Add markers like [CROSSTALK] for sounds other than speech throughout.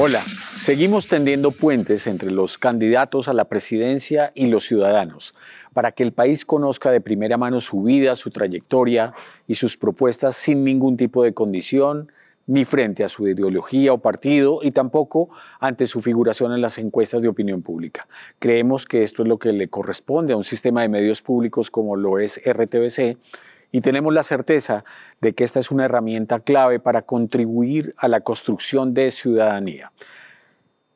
Hola, Seguimos tendiendo puentes entre los candidatos a la presidencia y los ciudadanos para que el país conozca de primera mano su vida, su trayectoria y sus propuestas sin ningún tipo de condición, ni frente a su ideología o partido y tampoco ante su figuración en las encuestas de opinión pública. Creemos que esto es lo que le corresponde a un sistema de medios públicos como lo es RTBC y tenemos la certeza de que esta es una herramienta clave para contribuir a la construcción de ciudadanía.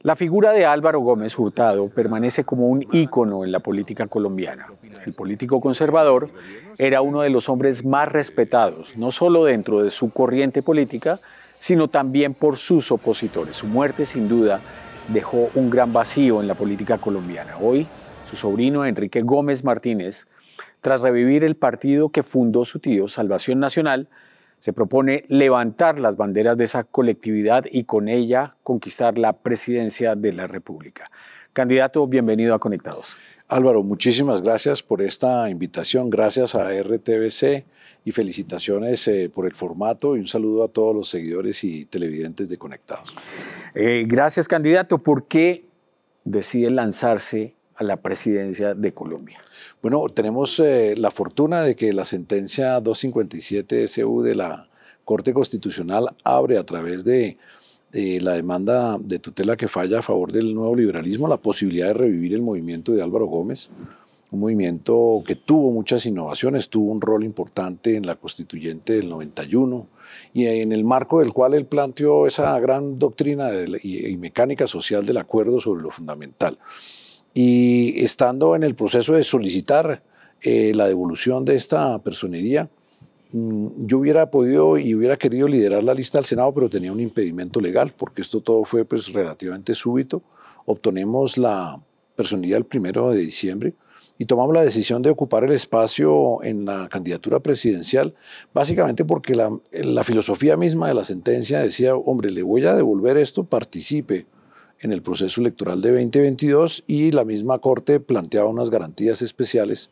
La figura de Álvaro Gómez Hurtado permanece como un ícono en la política colombiana. El político conservador era uno de los hombres más respetados, no solo dentro de su corriente política, sino también por sus opositores. Su muerte, sin duda, dejó un gran vacío en la política colombiana. Hoy, su sobrino Enrique Gómez Martínez, tras revivir el partido que fundó su tío, Salvación Nacional, se propone levantar las banderas de esa colectividad y con ella conquistar la presidencia de la República. Candidato, bienvenido a Conectados. Álvaro, muchísimas gracias por esta invitación, gracias a RTBC y felicitaciones eh, por el formato y un saludo a todos los seguidores y televidentes de Conectados. Eh, gracias, candidato. ¿Por qué decide lanzarse a la presidencia de Colombia. Bueno, tenemos eh, la fortuna de que la sentencia 257 SU de la Corte Constitucional abre a través de eh, la demanda de tutela que falla a favor del nuevo liberalismo la posibilidad de revivir el movimiento de Álvaro Gómez, un movimiento que tuvo muchas innovaciones, tuvo un rol importante en la constituyente del 91 y en el marco del cual él planteó esa gran doctrina y mecánica social del acuerdo sobre lo fundamental y estando en el proceso de solicitar eh, la devolución de esta personería, mm, yo hubiera podido y hubiera querido liderar la lista al Senado, pero tenía un impedimento legal, porque esto todo fue pues, relativamente súbito. Obtenemos la personería el primero de diciembre y tomamos la decisión de ocupar el espacio en la candidatura presidencial, básicamente porque la filosofía misma de la sentencia decía, hombre, le voy a devolver esto, participe, en el proceso electoral de 2022 y la misma Corte planteaba unas garantías especiales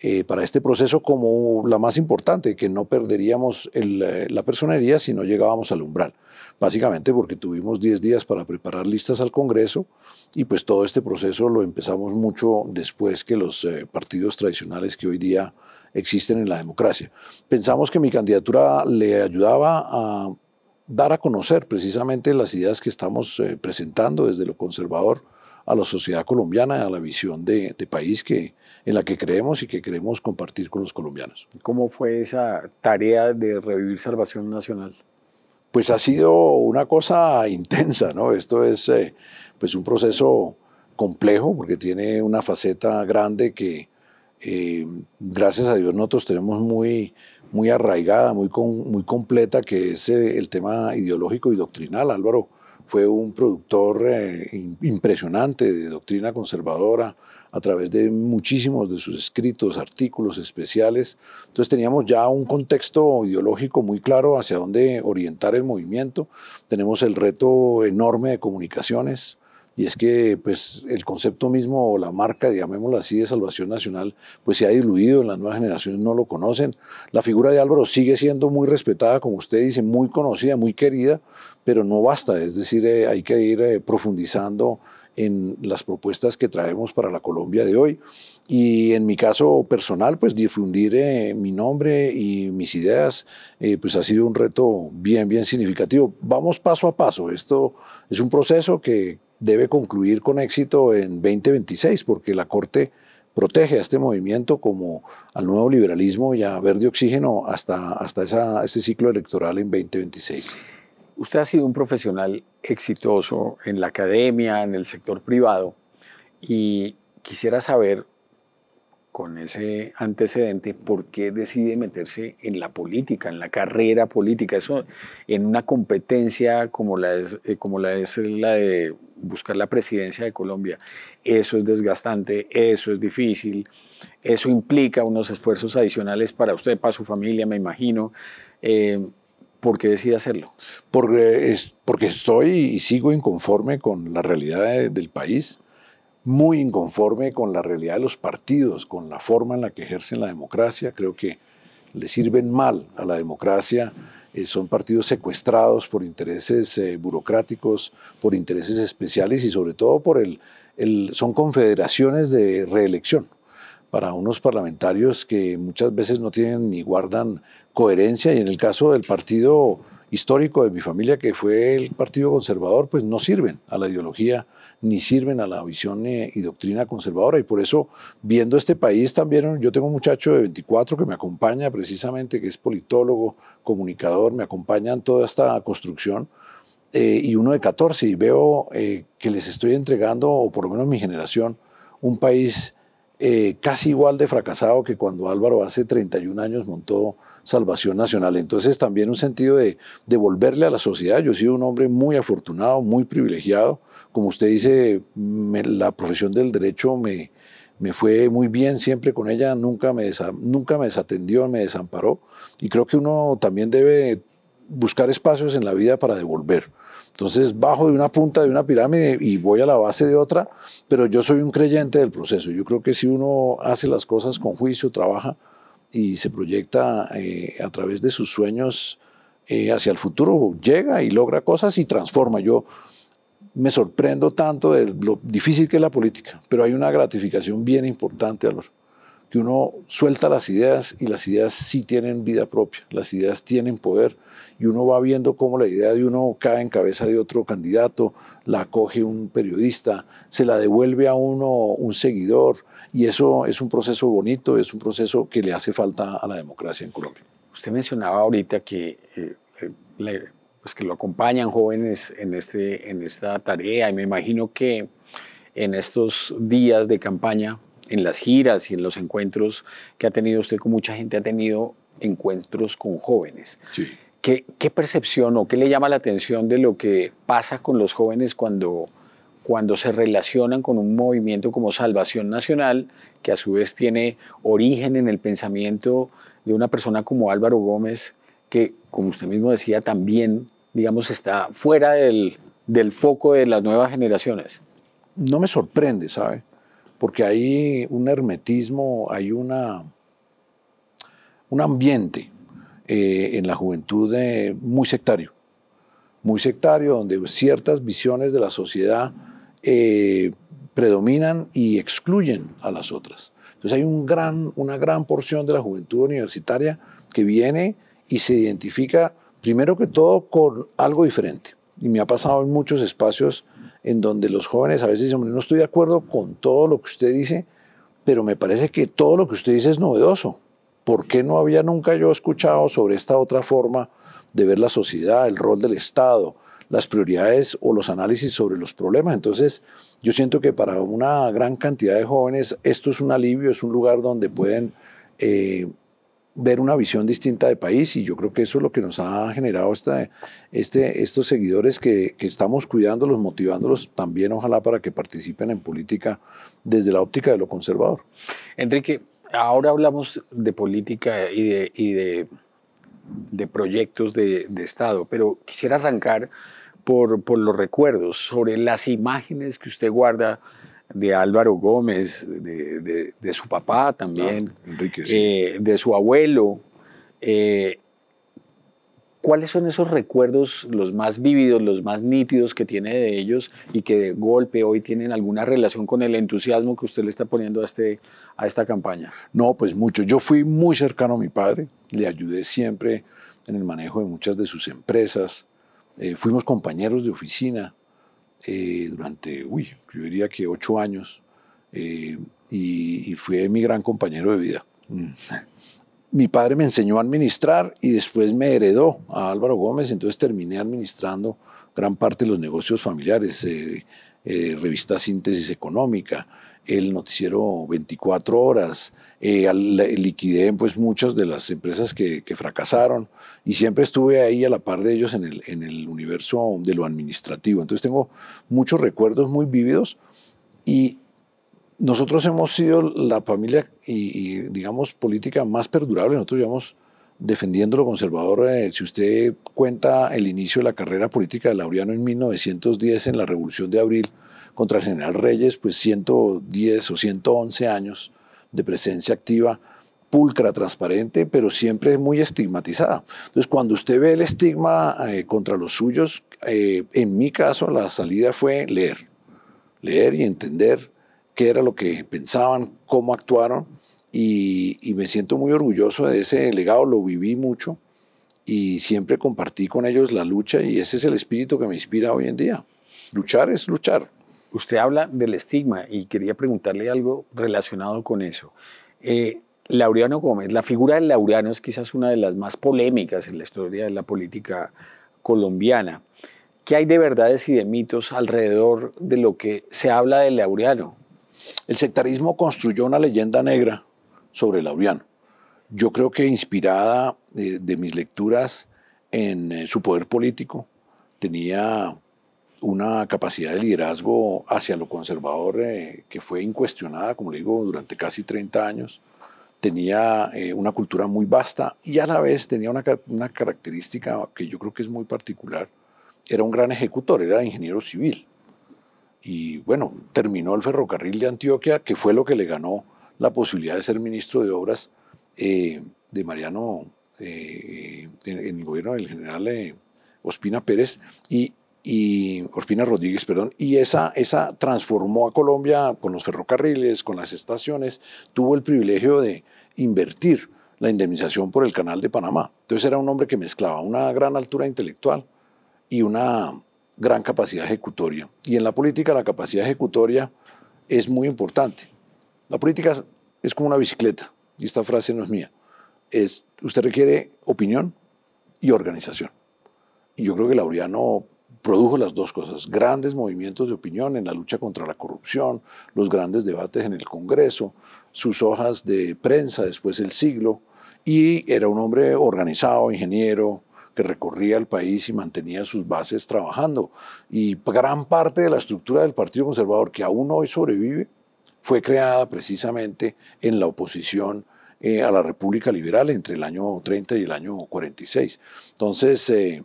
eh, para este proceso como la más importante, que no perderíamos eh, la personería si no llegábamos al umbral. Básicamente porque tuvimos 10 días para preparar listas al Congreso y pues todo este proceso lo empezamos mucho después que los eh, partidos tradicionales que hoy día existen en la democracia. Pensamos que mi candidatura le ayudaba a dar a conocer precisamente las ideas que estamos eh, presentando desde lo conservador a la sociedad colombiana, a la visión de, país que, en la que creemos y que queremos compartir con los colombianos. ¿Cómo fue esa tarea de revivir Salvación Nacional? Pues ha sido una cosa intensa, ¿no? Esto es eh, pues un proceso complejo porque tiene una faceta grande que eh, gracias a Dios nosotros tenemos muy, muy arraigada, muy, muy completa, que es eh, el tema ideológico y doctrinal. Álvaro fue un productor eh, impresionante de doctrina conservadora a través de muchísimos de sus escritos, artículos especiales. Entonces teníamos ya un contexto ideológico muy claro hacia dónde orientar el movimiento. Tenemos el reto enorme de comunicaciones y es que pues, el concepto mismo o la marca, llamémoslo así, de Salvación Nacional, pues se ha diluido, en las nuevas generaciones no lo conocen. La figura de Álvaro sigue siendo muy respetada, como usted dice, muy conocida, muy querida, pero no basta, es decir, eh, hay que ir eh, profundizando en las propuestas que traemos para la Colombia de hoy. Y en mi caso personal, pues difundir eh, mi nombre y mis ideas, pues ha sido un reto bien, bien significativo. Vamos paso a paso. Esto es un proceso que, debe concluir con éxito en 2026, porque la Corte protege a este movimiento como al nuevo liberalismo y a verde oxígeno hasta, hasta ese este ciclo electoral en 2026. Usted ha sido un profesional exitoso en la academia, en el sector privado, y quisiera saber con ese antecedente, ¿por qué decide meterse en la política, en la carrera política? Eso en una competencia como la eh, como la, es la de buscar la presidencia de Colombia, eso es desgastante, eso es difícil, eso implica unos esfuerzos adicionales para usted, para su familia, me imagino. Eh, ¿Por qué decide hacerlo? Porque, porque estoy y sigo inconforme con la realidad del país muy inconforme con la realidad de los partidos, con la forma en la que ejercen la democracia. Creo que le sirven mal a la democracia. Eh, son partidos secuestrados por intereses eh, burocráticos, por intereses especiales y sobre todo por el, son confederaciones de reelección para unos parlamentarios que muchas veces no tienen ni guardan coherencia y en el caso del partido histórico de mi familia que fue el Partido Conservador, pues no sirven a la ideología ni sirven a la visión eh, y doctrina conservadora. Y por eso, viendo este país también, yo tengo un muchacho de 24 que me acompaña precisamente, que es politólogo, comunicador, me acompaña en toda esta construcción, eh, y uno de 14, y veo eh, que les estoy entregando, o por lo menos mi generación, un país casi igual de fracasado que cuando Álvaro hace 31 años montó Salvación Nacional. Entonces también un sentido de devolverle a la sociedad, yo he sido un hombre muy afortunado, muy privilegiado, como usted dice, la profesión del derecho me, me fue muy bien siempre con ella, nunca me, nunca me desatendió, me desamparó. Y creo que uno también debe buscar espacios en la vida para devolver. Entonces bajo de una punta de una pirámide y voy a la base de otra, pero yo soy un creyente del proceso. Yo creo que si uno hace las cosas con juicio, trabaja y se proyecta eh, a través de sus sueños eh, hacia el futuro, llega y logra cosas y transforma. Yo me sorprendo tanto de lo difícil que es la política, pero hay una gratificación bien importante, Álvaro, que uno suelta las ideas y las ideas sí tienen vida propia, las ideas tienen poder y uno va viendo cómo la idea de uno cae en cabeza de otro candidato, la coge un periodista, se la devuelve a uno un seguidor y eso es un proceso bonito, es un proceso que le hace falta a la democracia en Colombia. Usted mencionaba ahorita que eh, eh, pues que lo acompañan jóvenes en, este, en esta tarea. Y me imagino que en estos días de campaña, en las giras y en los encuentros que ha tenido usted con mucha gente, ha tenido encuentros con jóvenes. Sí. ¿Qué, percepción o qué le llama la atención de lo que pasa con los jóvenes cuando, cuando se relacionan con un movimiento como Salvación Nacional, que a su vez tiene origen en el pensamiento de una persona como Álvaro Gómez, que, como usted mismo decía, también, digamos, está fuera del, del foco de las nuevas generaciones. No me sorprende, ¿sabe? Porque hay un hermetismo, hay una, un ambiente eh, en la juventud eh, muy sectario, muy sectario, donde ciertas visiones de la sociedad eh, predominan y excluyen a las otras. Entonces hay un gran, una gran porción de la juventud universitaria que viene y se identifica primero que todo con algo diferente. Y me ha pasado en muchos espacios en donde los jóvenes a veces dicen, no estoy de acuerdo con todo lo que usted dice, pero me parece que todo lo que usted dice es novedoso. ¿Por qué no había nunca yo escuchado sobre esta otra forma de ver la sociedad, el rol del Estado, las prioridades o los análisis sobre los problemas? Entonces, yo siento que para una gran cantidad de jóvenes esto es un alivio, es un lugar donde pueden eh, ver una visión distinta de país y yo creo que eso es lo que nos ha generado esta, este, estos seguidores que, estamos cuidándolos, motivándolos también, ojalá, para que participen en política desde la óptica de lo conservador. Enrique, ahora hablamos de política y de, de, proyectos de, Estado, pero quisiera arrancar por, por los recuerdos, sobre las imágenes que usted guarda de Álvaro Gómez, de, su papá también, eh, de su abuelo. Eh, ¿Cuáles son esos recuerdos los más vívidos, los más nítidos que tiene de ellos y que de golpe hoy tienen alguna relación con el entusiasmo que usted le está poniendo a, este, a esta campaña? No, pues mucho. Yo fui muy cercano a mi padre, le ayudé siempre en el manejo de muchas de sus empresas, eh, fuimos compañeros de oficina, eh, durante, uy, yo diría que ocho años, eh, y, fue mi gran compañero de vida. Mm. Mi padre me enseñó a administrar y después me heredó a Álvaro Gómez, entonces terminé administrando gran parte de los negocios familiares, eh, revista Síntesis Económica, el noticiero 24 horas, eh, liquidé pues muchas de las empresas que, fracasaron y siempre estuve ahí a la par de ellos en el, en el universo de lo administrativo. Entonces tengo muchos recuerdos muy vívidos y nosotros hemos sido la familia y, digamos política más perdurable. Nosotros llevamos defendiendo lo conservador. Eh, si usted cuenta el inicio de la carrera política de Laureano en 1910 en la Revolución de Abril, contra el general Reyes, pues 110 o 111 años de presencia activa, pulcra, transparente, pero siempre muy estigmatizada. Entonces, cuando usted ve el estigma eh, contra los suyos, eh, en mi caso la salida fue leer, leer y entender qué era lo que pensaban, cómo actuaron, y me siento muy orgulloso de ese legado, lo viví mucho y siempre compartí con ellos la lucha y ese es el espíritu que me inspira hoy en día. Luchar es luchar. Usted habla del estigma y quería preguntarle algo relacionado con eso. Eh, Laureano Gómez, la figura de Laureano es quizás una de las más polémicas en la historia de la política colombiana. ¿Qué hay de verdades y de mitos alrededor de lo que se habla de Laureano? El sectarismo construyó una leyenda negra sobre Laureano. Yo creo que inspirada eh, de mis lecturas en eh, su poder político, tenía una capacidad de liderazgo hacia lo conservador eh, que fue incuestionada, como le digo, durante casi 30 años. Tenía eh, una cultura muy vasta y a la vez tenía una, característica que yo creo que es muy particular. Era un gran ejecutor, era ingeniero civil. Y bueno, terminó el ferrocarril de Antioquia, que fue lo que le ganó la posibilidad de ser ministro de Obras eh, de Mariano en, en, el gobierno del general Ospina Pérez. Y y Orpina Rodríguez, perdón, y esa, esa transformó a Colombia con los ferrocarriles, con las estaciones, tuvo el privilegio de invertir la indemnización por el canal de Panamá. Entonces era un hombre que mezclaba una gran altura intelectual y una gran capacidad ejecutoria. Y en la política la capacidad ejecutoria es muy importante. La política es como una bicicleta, y esta frase no es mía. Es, usted requiere opinión y organización. Y yo creo que Laureano produjo las dos cosas, grandes movimientos de opinión en la lucha contra la corrupción, los grandes debates en el Congreso, sus hojas de prensa, después del siglo, y era un hombre organizado, ingeniero, que recorría el país y mantenía sus bases trabajando. Y gran parte de la estructura del Partido Conservador, que aún hoy sobrevive, fue creada precisamente en la oposición eh, a la República Liberal entre el año 30 y el año 46. Entonces, eh,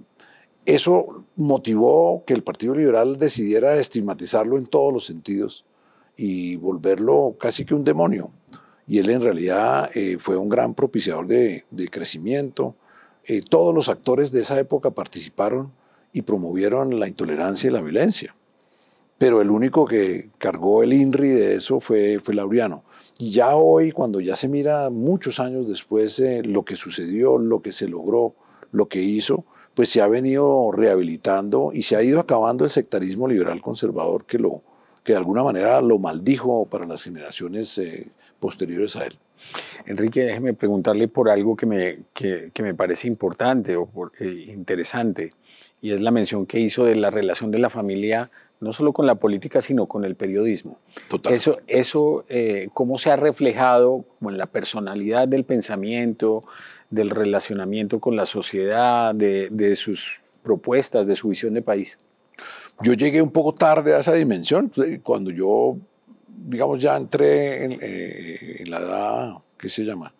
eso motivó que el Partido Liberal decidiera estigmatizarlo en todos los sentidos y volverlo casi que un demonio. Y él en realidad eh, fue un gran propiciador de, crecimiento. Eh, todos los actores de esa época participaron y promovieron la intolerancia y la violencia. Pero el único que cargó el INRI de eso fue, fue Laureano. Y ya hoy, cuando ya se mira muchos años después eh, lo que sucedió, lo que se logró, lo que hizo, pues se ha venido rehabilitando y se ha ido acabando el sectarismo liberal conservador que, lo, que de alguna manera lo maldijo para las generaciones eh, posteriores a él. Enrique, déjeme preguntarle por algo que me, que, me parece importante o eh, interesante, y es la mención que hizo de la relación de la familia no solo con la política, sino con el periodismo. Total. Eso, eso eh, cómo se ha reflejado como en la personalidad del pensamiento, del relacionamiento con la sociedad, de, sus propuestas, de su visión de país? Yo llegué un poco tarde a esa dimensión. Cuando yo, digamos, ya entré en, eh, en la edad, ¿qué se llama?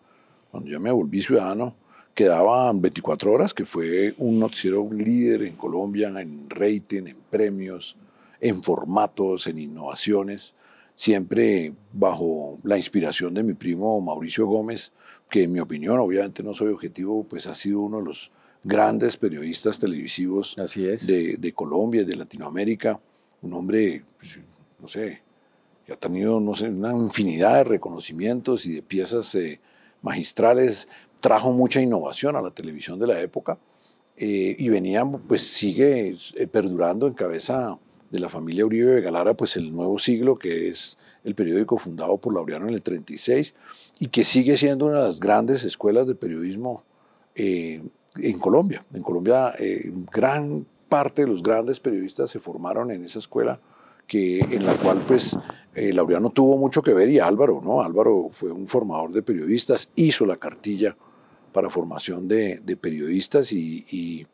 Cuando yo me volví ciudadano, quedaban 24 horas, que fue un noticiero líder en Colombia, en rating, en premios, en formatos, en innovaciones, siempre bajo la inspiración de mi primo Mauricio Gómez, que en mi opinión, obviamente no soy objetivo, pues ha sido uno de los grandes periodistas televisivos De, de, Colombia, de Latinoamérica, un hombre, pues, no sé, que ha tenido, no sé, una infinidad de reconocimientos y de piezas eh, magistrales, trajo mucha innovación a la televisión de la época eh, y venía, pues sigue eh, perdurando en cabeza de la familia Uribe de Galara, pues el Nuevo Siglo, que es el periódico fundado por Laureano en el 36 y que sigue siendo una de las grandes escuelas de periodismo eh, en Colombia. En Colombia eh, gran parte de los grandes periodistas se formaron en esa escuela que, en la cual pues eh, Laureano tuvo mucho que ver y Álvaro, ¿no? Álvaro fue un formador de periodistas, hizo la cartilla para formación de, periodistas y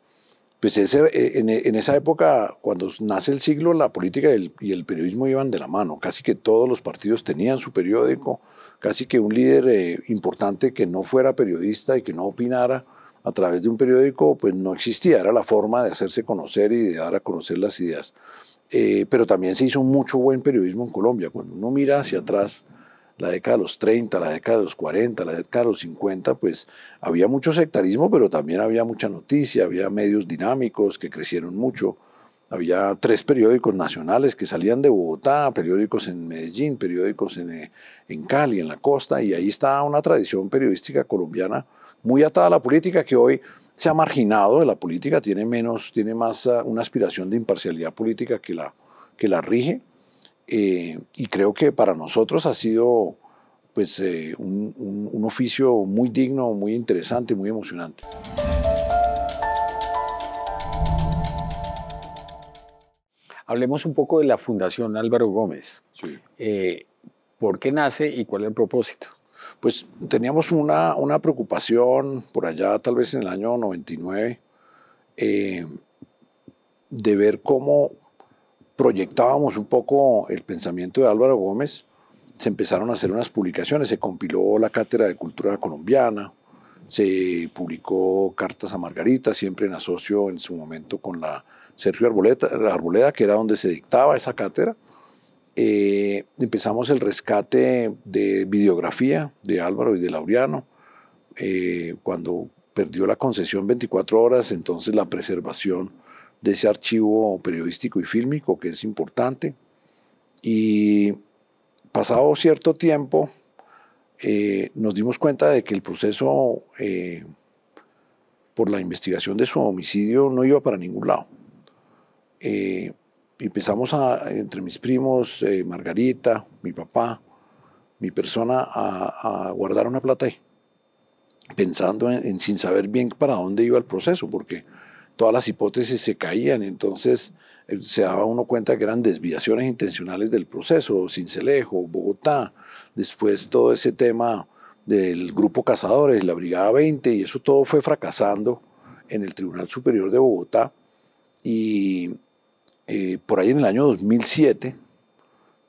pues eh, eh, en, esa época, cuando nace el siglo, la política y el, periodismo iban de la mano. Casi que todos los partidos tenían su periódico, casi que un líder eh, importante que no fuera periodista y que no opinara a través de un periódico, pues no existía. Era la forma de hacerse conocer y de dar a conocer las ideas. pero también se hizo mucho buen periodismo en Colombia. Cuando uno mira hacia atrás, la década de los 30, la década de los 40, la década de los 50, pues había mucho sectarismo, pero también había mucha noticia, había medios dinámicos que crecieron mucho. Había tres periódicos nacionales que salían de Bogotá, periódicos en Medellín, periódicos en, eh, en Cali, en la costa, y ahí está una tradición periodística colombiana muy atada a la política que hoy se ha marginado de la política, tiene menos, tiene más ah, una aspiración de imparcialidad política que la, que la rige. Eh, y creo que para nosotros ha sido pues, eh, un, un, oficio muy digno, muy interesante, muy emocionante. Hablemos un poco de la Fundación Álvaro Gómez. Sí. Eh, ¿Por qué nace y cuál es el propósito? Pues teníamos una, una preocupación por allá, tal vez en el año 99, de ver cómo, proyectábamos un poco el pensamiento de Álvaro Gómez, se empezaron a hacer unas publicaciones, se compiló la Cátedra de Cultura Colombiana, se publicó Cartas a Margarita, siempre en asocio en su momento con la Sergio Arboleta, Arboleda, que era donde se dictaba esa cátedra. Eh, empezamos el rescate de videografía de Álvaro y de Laureano, eh, cuando perdió la concesión 24 horas, entonces la preservación de ese archivo periodístico y fílmico que es importante. Y pasado cierto tiempo eh, nos dimos cuenta de que el proceso eh, por la investigación de su homicidio no iba para ningún lado. Eh, empezamos a, entre mis primos, Margarita, mi papá, mi persona, a, guardar una plata ahí, pensando en, sin saber bien para dónde iba el proceso, porque todas las hipótesis se caían, entonces eh, se daba uno cuenta que eran desviaciones intencionales del proceso, Cincelejo, Bogotá, después todo ese tema del grupo Cazadores, la Brigada 20, y eso todo fue fracasando en el Tribunal Superior de Bogotá. Y eh, por ahí en el año 2007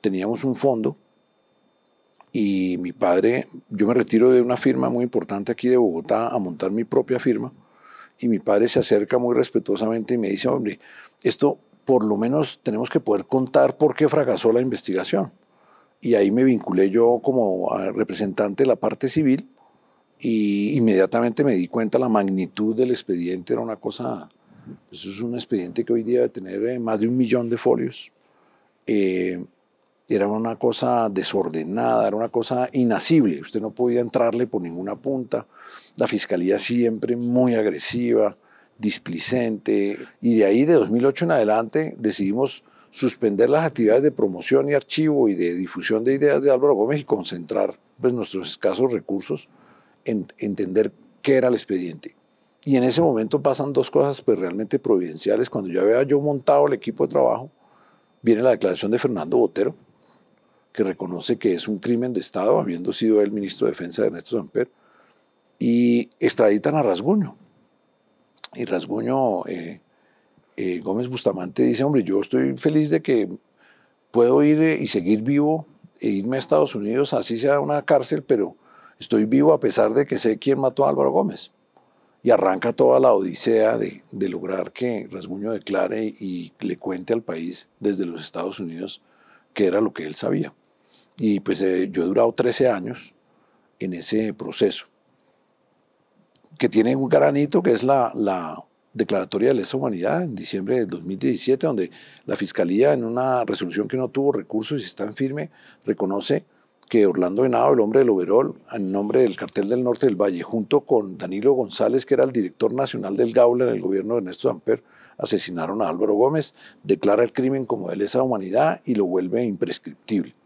teníamos un fondo y mi padre, yo me retiro de una firma muy importante aquí de Bogotá a montar mi propia firma y mi padre se acerca muy respetuosamente y me dice, hombre, esto por lo menos tenemos que poder contar por qué fracasó la investigación. Y ahí me vinculé yo como ah, representante de la parte civil y inmediatamente me di cuenta la magnitud del expediente, era una cosa, eso pues, es un expediente que hoy día debe tener eh, más de un millón de folios. Eh, era una cosa desordenada, era una cosa inasible, usted no podía entrarle por ninguna punta, la fiscalía siempre muy agresiva, displicente, y de ahí de 2008 en adelante decidimos suspender las actividades de promoción y archivo y de difusión de ideas de Álvaro Gómez y concentrar pues, nuestros escasos recursos en entender qué era el expediente. Y en ese momento pasan dos cosas pues, realmente providenciales. Cuando ya había yo montado el equipo de trabajo, viene la declaración de Fernando Botero, que reconoce que es un crimen de Estado, habiendo sido él ministro de Defensa de Ernesto Samper, y extraditan a Rasguño. Y Rasguño, eh, eh, Gómez Bustamante dice, hombre, yo estoy feliz de que puedo ir eh, y seguir vivo e irme a Estados Unidos, así sea una cárcel, pero estoy vivo a pesar de que sé quién mató a Álvaro Gómez. Y arranca toda la odisea de, de lograr que Rasguño declare y le cuente al país desde los Estados Unidos que era lo que él sabía. Y pues eh, yo he durado 13 años en ese proceso, que tiene un granito que es la, declaratoria de lesa humanidad en diciembre de 2017, donde la Fiscalía en una resolución que no tuvo recursos y está en firme, reconoce que Orlando Venado, el hombre del overol, en nombre del cartel del norte del Valle, junto con Danilo González, que era el director nacional del Gaula en el gobierno de Ernesto Samper, asesinaron a Álvaro Gómez, declara el crimen como de lesa humanidad y lo vuelve imprescriptible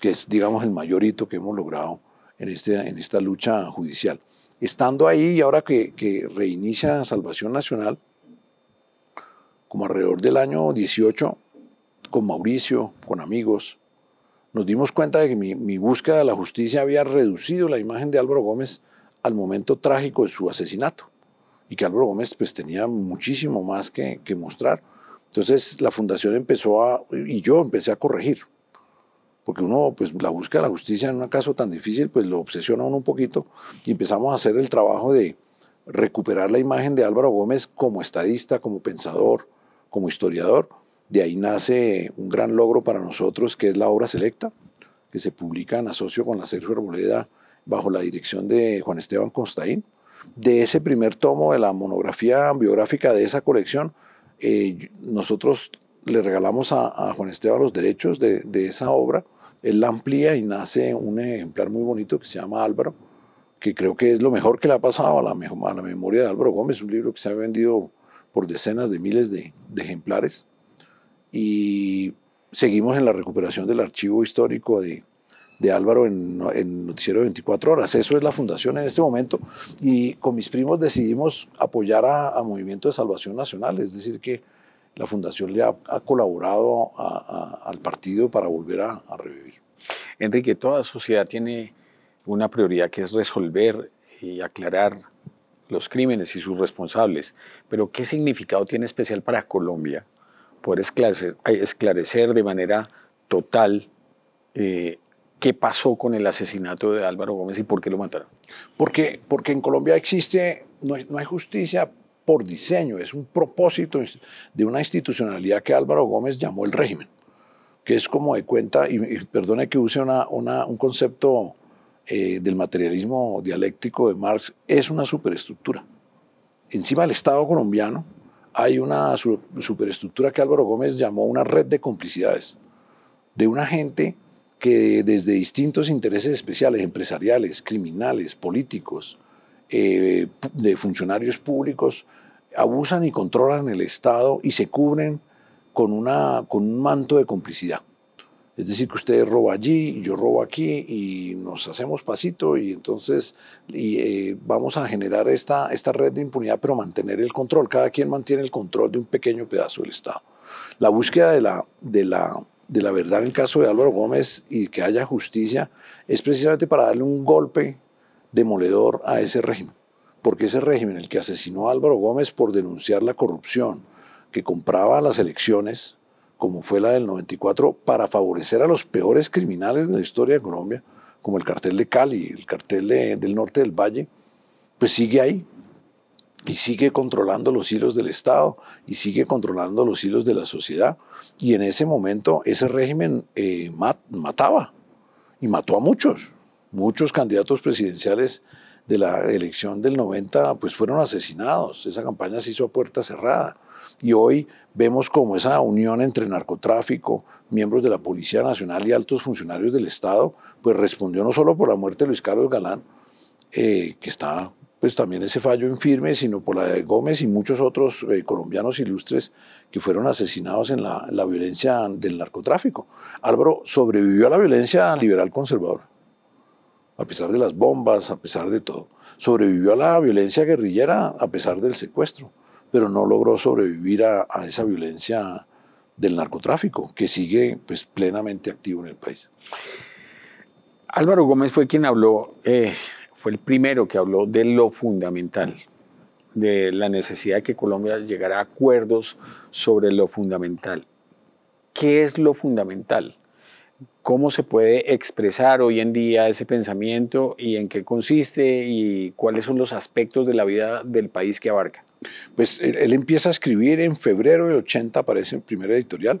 que es, digamos, el mayor hito que hemos logrado en, este, en esta lucha judicial. Estando ahí y ahora que, reinicia Salvación Nacional, como alrededor del año 18, con Mauricio, con amigos, nos dimos cuenta de que mi, mi, búsqueda de la justicia había reducido la imagen de Álvaro Gómez al momento trágico de su asesinato y que Álvaro Gómez pues tenía muchísimo más que, que mostrar. Entonces la fundación empezó a, y yo empecé a corregir, porque uno, pues la búsqueda de la justicia en un caso tan difícil, pues lo obsesiona uno un poquito y empezamos a hacer el trabajo de recuperar la imagen de Álvaro Gómez como estadista, como pensador, como historiador. De ahí nace un gran logro para nosotros, que es la obra selecta, que se publica en asocio con la Sergio Arboleda bajo la dirección de Juan Esteban Constaín. De ese primer tomo de la monografía biográfica de esa colección, eh, nosotros le regalamos a, Juan Esteban los derechos de, de esa obra él la amplía y nace un ejemplar muy bonito que se llama Álvaro, que creo que es lo mejor que le ha pasado a la, memoria de Álvaro Gómez, un libro que se ha vendido por decenas de miles de, ejemplares. Y seguimos en la recuperación del archivo histórico de, Álvaro en, en, Noticiero 24 Horas. Eso es la fundación en este momento. Y con mis primos decidimos apoyar a, a Movimiento de Salvación Nacional, es decir, que la Fundación le ha, colaborado al partido para volver a, revivir. Enrique, toda sociedad tiene una prioridad que es resolver y aclarar los crímenes y sus responsables, pero ¿qué significado tiene especial para Colombia poder esclarecer, esclarecer de manera total eh, qué pasó con el asesinato de Álvaro Gómez y por qué lo mataron? Porque, porque en Colombia existe, no hay justicia por diseño, es un propósito de una institucionalidad que Álvaro Gómez llamó el régimen, que es como de cuenta, y, perdone que use una, una, un concepto eh, del materialismo dialéctico de Marx, es una superestructura. Encima del Estado colombiano hay una superestructura que Álvaro Gómez llamó una red de complicidades, de una gente que desde distintos intereses especiales, empresariales, criminales, políticos, eh, de funcionarios públicos, abusan y controlan el Estado y se cubren con, una, con un manto de complicidad. Es decir, que usted roba allí, y yo robo aquí y nos hacemos pasito y entonces y, eh, vamos a generar esta, esta red de impunidad, pero mantener el control. Cada quien mantiene el control de un pequeño pedazo del Estado. La búsqueda de la, de la, de la verdad en el caso de Álvaro Gómez y que haya justicia es precisamente para darle un golpe demoledor a ese régimen porque ese régimen, el que asesinó a Álvaro Gómez por denunciar la corrupción, que compraba las elecciones, como fue la del 94, para favorecer a los peores criminales de la historia de Colombia, como el cartel de Cali, el cartel del norte del Valle, pues sigue ahí y sigue controlando los hilos del Estado y sigue controlando los hilos de la sociedad. Y en ese momento ese régimen eh, mataba y mató a muchos. Muchos candidatos presidenciales de la elección del 90, pues fueron asesinados. Esa campaña se hizo a puerta cerrada. Y hoy vemos como esa unión entre narcotráfico, miembros de la Policía Nacional y altos funcionarios del Estado, pues respondió no solo por la muerte de Luis Carlos Galán, eh, que está pues también ese fallo en firme, sino por la de Gómez y muchos otros eh, colombianos ilustres que fueron asesinados en la, en la violencia del narcotráfico. Álvaro sobrevivió a la violencia liberal conservadora a pesar de las bombas, a pesar de todo. Sobrevivió a la violencia guerrillera a pesar del secuestro, pero no logró sobrevivir a, esa violencia del narcotráfico, que sigue pues, plenamente activo en el país. Álvaro Gómez fue quien habló, eh, fue el primero que habló de lo fundamental, de la necesidad de que Colombia llegara a acuerdos sobre lo fundamental. ¿Qué es lo fundamental? cómo se puede expresar hoy en día ese pensamiento y en qué consiste y cuáles son los aspectos de la vida del país que abarca. Pues él, empieza a escribir en febrero del 80, aparece en primera editorial.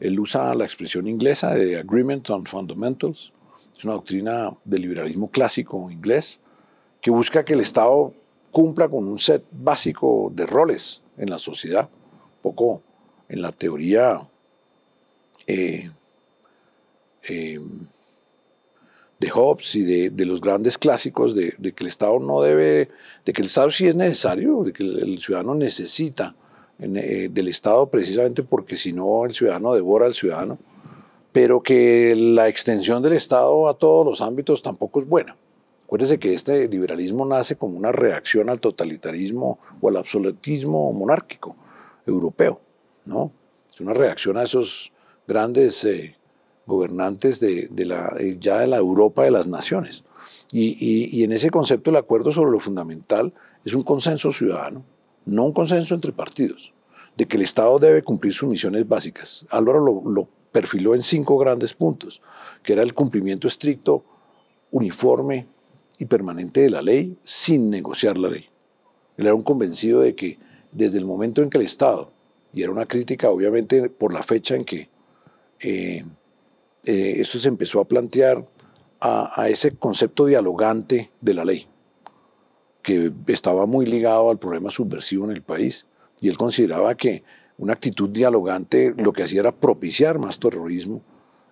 Él usa la expresión inglesa de Agreement on Fundamentals. Es una doctrina del liberalismo clásico inglés que busca que el Estado cumpla con un set básico de roles en la sociedad, un poco en la teoría eh, Em, de Hobbes y de, de los grandes clásicos de, que el Estado no debe, de que el Estado sí es necesario, de que el, ciudadano necesita eh, del Estado precisamente porque si no el ciudadano devora al ciudadano, pero que la extensión del Estado a todos los ámbitos tampoco es buena. Acuérdense que este liberalismo nace como una reacción al totalitarismo o al absolutismo monárquico europeo, ¿no? Es una reacción a esos grandes eh, gobernantes de, la, eh, ya de la Europa de las naciones. Y, en ese concepto el acuerdo sobre lo fundamental es un consenso ciudadano, no un consenso entre partidos, de que el Estado debe cumplir sus misiones básicas. Álvaro lo, perfiló en cinco grandes puntos, que era el cumplimiento estricto, uniforme y permanente de la ley sin negociar la ley. Él era un convencido de que desde el momento en que el Estado, y era una crítica obviamente por la fecha en que eh, eh, esto se empezó a plantear a, ese concepto dialogante de la ley, que estaba muy ligado al problema subversivo en el país, y él consideraba que una actitud dialogante lo que hacía era propiciar más terrorismo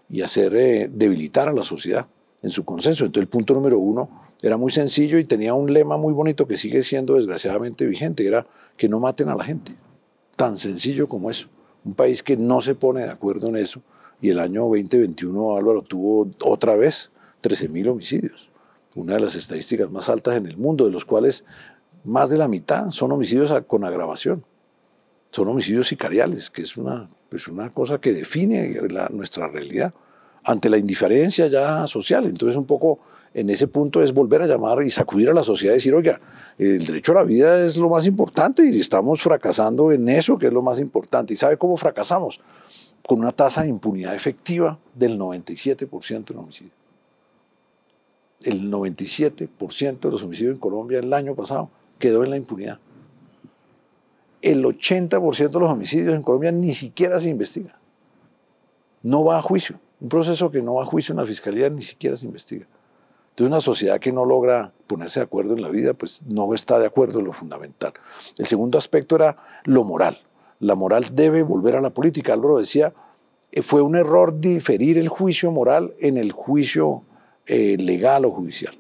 y hacer eh, debilitar a la sociedad en su consenso. Entonces el punto número uno era muy sencillo y tenía un lema muy bonito que sigue siendo desgraciadamente vigente, era que no maten a la gente. Tan sencillo como eso. Un país que no se pone de acuerdo en eso y el año 2021 Álvaro tuvo otra vez 13.000 homicidios, una de las estadísticas más altas en el mundo, de los cuales más de la mitad son homicidios con agravación. Son homicidios sicariales, que es una, pues una cosa que define nuestra realidad ante la indiferencia ya social. Entonces un poco en ese punto es volver a llamar y sacudir a la sociedad y decir, oiga, el derecho a la vida es lo más importante y estamos fracasando en eso que es lo más importante. ¿Y sabe cómo fracasamos? con una tasa de impunidad efectiva del 97% en homicidios. El 97% de los homicidios en Colombia el año pasado quedó en la impunidad. El 80% de los homicidios en Colombia ni siquiera se investiga. No va a juicio. Un proceso que no va a juicio en la fiscalía ni siquiera se investiga. Entonces, una sociedad que no logra ponerse de acuerdo en la vida, pues no está de acuerdo en lo fundamental. El segundo aspecto era lo moral la moral debe volver a la política. Álvaro decía, eh, fue un error diferir el juicio moral en el juicio eh, legal o judicial.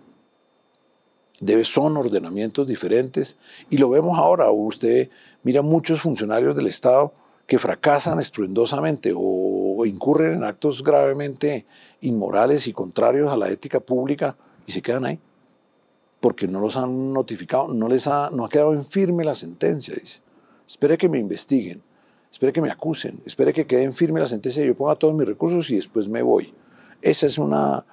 Debe, son ordenamientos diferentes y lo vemos ahora. Usted mira muchos funcionarios del Estado que fracasan estruendosamente o incurren en actos gravemente inmorales y contrarios a la ética pública y se quedan ahí porque no los han notificado, no les ha, no ha quedado en firme la sentencia, dice. Espere que me investiguen, espere que me acusen, espere que queden firme la sentencia y yo ponga todos mis recursos y después me voy. Esa es una,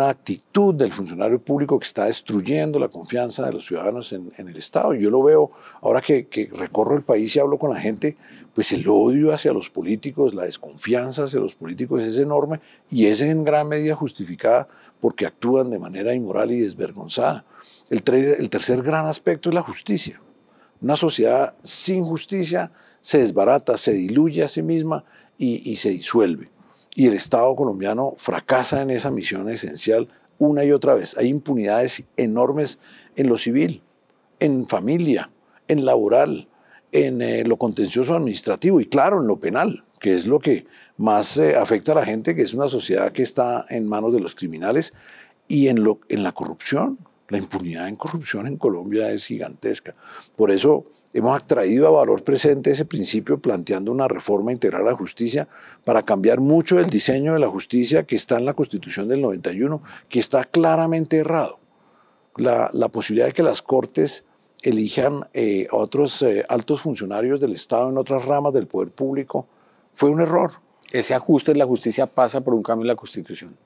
actitud del funcionario público que está destruyendo la confianza de los ciudadanos en, el Estado. Yo lo veo ahora que, recorro el país y hablo con la gente, pues el odio hacia los políticos, la desconfianza hacia los políticos es enorme y es en gran medida justificada porque actúan de manera inmoral y desvergonzada. el tercer gran aspecto es la justicia. Una sociedad sin justicia se desbarata, se diluye a sí misma y, se disuelve. Y el Estado colombiano fracasa en esa misión esencial una y otra vez. Hay impunidades enormes en lo civil, en familia, en laboral, en eh, lo contencioso administrativo y claro, en lo penal, que es lo que más eh, afecta a la gente, que es una sociedad que está en manos de los criminales, y en la corrupción, la impunidad en corrupción en Colombia es gigantesca. Por eso hemos atraído a valor presente ese principio planteando una reforma integral a la justicia para cambiar mucho el diseño de la justicia que está en la Constitución del 91, que está claramente errado. La, posibilidad de que las cortes elijan eh, a otros eh, altos funcionarios del Estado en otras ramas del poder público fue un error. Ese ajuste en la justicia pasa por un cambio en la Constitución.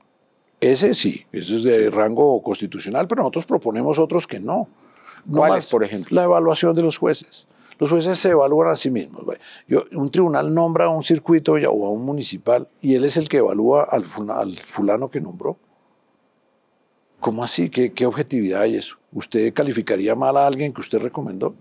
Ese sí, ese es de rango constitucional, pero nosotros proponemos otros que no. no ¿Cuáles, por ejemplo? La evaluación de los jueces. Los jueces se evalúan a sí mismos. un tribunal nombra a un circuito o a un municipal y él es el que evalúa al, fulano que nombró. ¿Cómo así? ¿Qué, ¿Qué, objetividad hay eso? ¿Usted calificaría mal a alguien que usted recomendó?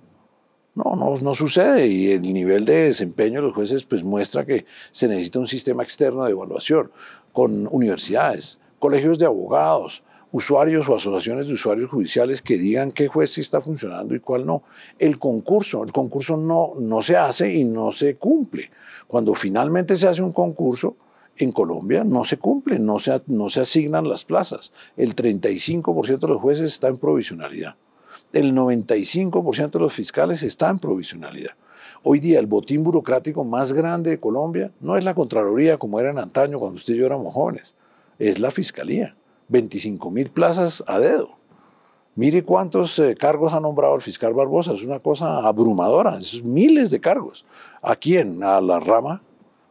No, no, no sucede y el nivel de desempeño de los jueces pues muestra que se necesita un sistema externo de evaluación con universidades, colegios de abogados, usuarios o asociaciones de usuarios judiciales que digan qué juez sí está funcionando y cuál no. El concurso, el concurso no, no se hace y no se cumple. Cuando finalmente se hace un concurso, en Colombia no se cumple, no se, no se asignan las plazas. El 35% de los jueces está en provisionalidad. El 95% de los fiscales está en provisionalidad. Hoy día el botín burocrático más grande de Colombia no es la Contraloría como era en antaño cuando usted y yo éramos jóvenes es la Fiscalía. 25 mil plazas a dedo. Mire cuántos eh, cargos ha nombrado el fiscal Barbosa, es una cosa abrumadora, es miles de cargos. ¿A quién? A la rama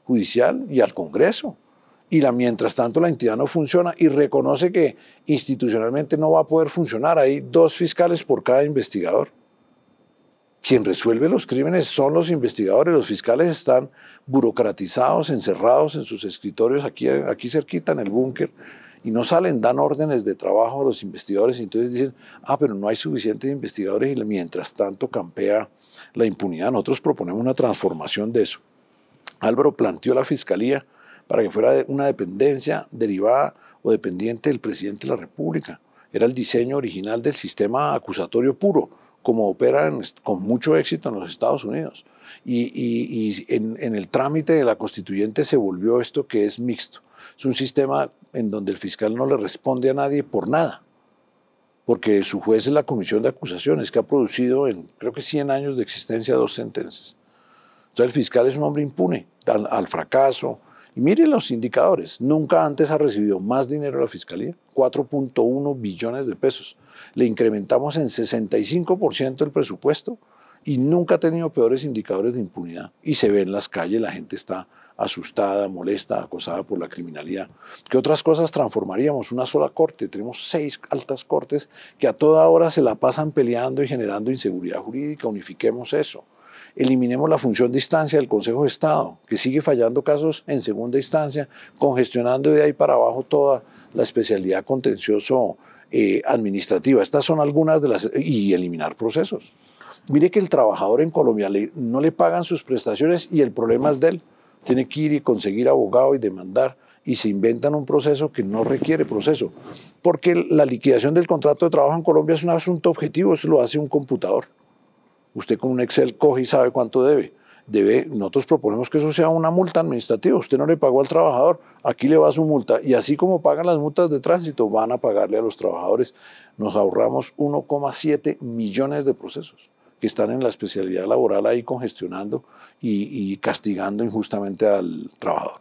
judicial y al Congreso. Y la, mientras tanto la entidad no funciona y reconoce que institucionalmente no va a poder funcionar. Hay dos fiscales por cada investigador. Quien resuelve los crímenes son los investigadores, los fiscales están burocratizados, encerrados en sus escritorios aquí, aquí cerquita en el búnker y no salen, dan órdenes de trabajo a los investigadores y entonces dicen, ah, pero no hay suficientes investigadores y mientras tanto campea la impunidad. Nosotros proponemos una transformación de eso. Álvaro planteó la fiscalía para que fuera una dependencia derivada o dependiente del presidente de la República. Era el diseño original del sistema acusatorio puro, como opera con mucho éxito en los Estados Unidos y, en, el trámite de la constituyente se volvió esto que es mixto. Es un sistema en donde el fiscal no le responde a nadie por nada porque su juez es la Comisión de Acusaciones, que ha producido en creo que 100 años de existencia dos sentencias. Entonces el fiscal es un hombre impune al, al fracaso. Y miren los indicadores, nunca antes ha recibido más dinero la Fiscalía, 4.1 billones de pesos. Le incrementamos en 65% el presupuesto y nunca ha tenido peores indicadores de impunidad. Y se ve en las calles, la gente está asustada, molesta, acosada por la criminalidad. ¿Qué otras cosas transformaríamos? Una sola corte, tenemos seis altas cortes que a toda hora se la pasan peleando y generando inseguridad jurídica, unifiquemos eso. Eliminemos la función de instancia del Consejo de Estado, que sigue fallando casos en segunda instancia, congestionando de ahí para abajo toda la especialidad contencioso eh, administrativa. Estas son algunas de las... y eliminar procesos. Mire que el trabajador en Colombia no le pagan sus prestaciones y el problema es de él. Tiene que ir y conseguir abogado y demandar y se inventan un proceso que no requiere proceso, porque la liquidación del contrato de trabajo en Colombia es un asunto objetivo, eso lo hace un computador. Usted con un Excel coge y sabe cuánto debe. Debe, nosotros proponemos que eso sea una multa administrativa. Usted no le pagó al trabajador, aquí le va su multa. Y así como pagan las multas de tránsito, van a pagarle a los trabajadores. Nos ahorramos 1,7 millones de procesos que están en la especialidad laboral ahí congestionando y, castigando injustamente al trabajador.